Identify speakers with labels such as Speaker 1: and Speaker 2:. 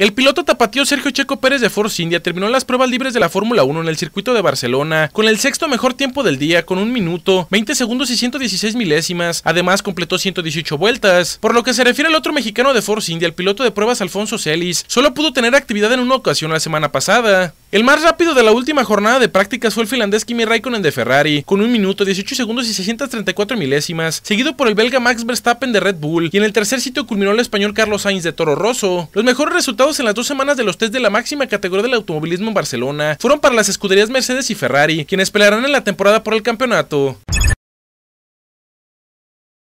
Speaker 1: El piloto tapatío Sergio Checo Pérez de Force India terminó las pruebas libres de la Fórmula 1 en el circuito de Barcelona, con el sexto mejor tiempo del día, con un minuto, 20 segundos y 116 milésimas. Además, completó 118 vueltas. Por lo que se refiere al otro mexicano de Force India, el piloto de pruebas Alfonso Celis, solo pudo tener actividad en una ocasión la semana pasada. El más rápido de la última jornada de prácticas fue el finlandés Kimi Raikkonen de Ferrari, con 1 minuto 18 segundos y 634 milésimas, seguido por el belga Max Verstappen de Red Bull, y en el tercer sitio culminó el español Carlos Sainz de Toro Rosso. Los mejores resultados en las dos semanas de los test de la máxima categoría del automovilismo en Barcelona fueron para las escuderías Mercedes y Ferrari, quienes pelearán en la temporada por el campeonato.